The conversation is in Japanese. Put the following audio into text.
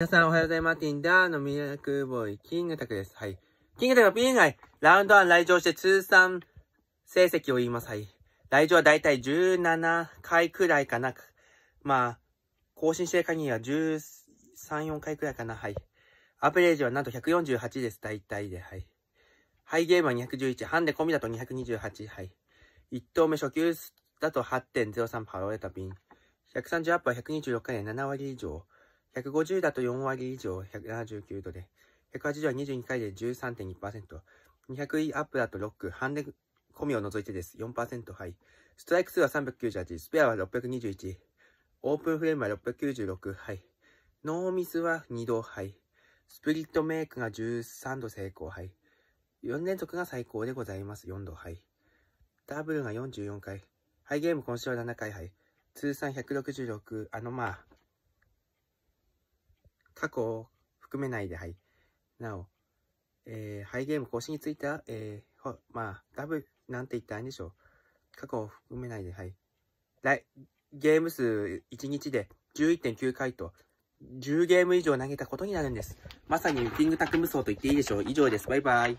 皆さんおはようございます。ティンダーのミラクボーイ、キングタクです。はい。キングタクのピ以外、ラウンド1来場して通算成績を言います。はい。来場はだいたい17回くらいかな。まあ、更新してる限りは13、4回くらいかな。はい。アプレージはなんと148です。だいたいで。はい。ハイゲームは211。ハンデ込みだと228。はい。1投目初級だと8.03パロレタピン。130アップは126回で7割以上。150だと4割以上179度で、180は22回で13.2%、200位アップだと6、ハンデ込みを除いてです、4%、はい。ストライク数は398、スペアは621、オープンフレームは696、はい。ノーミスは2度、はい。スプリットメイクが13度成功、はい。4連続が最高でございます、4度、はい。ダブルが44回。ハイゲーム今週は7回、はい。通算166、あのまあ、過去を含めないで、はい。なお、えー、ハイゲーム更新については、えー、ほまあ、ダブ、なんて言ったらいいんでしょう。過去を含めないで、はい。来、ゲーム数1日で11.9回と、10ゲーム以上投げたことになるんです。まさにウィングタック無双と言っていいでしょう。以上です。バイバイ。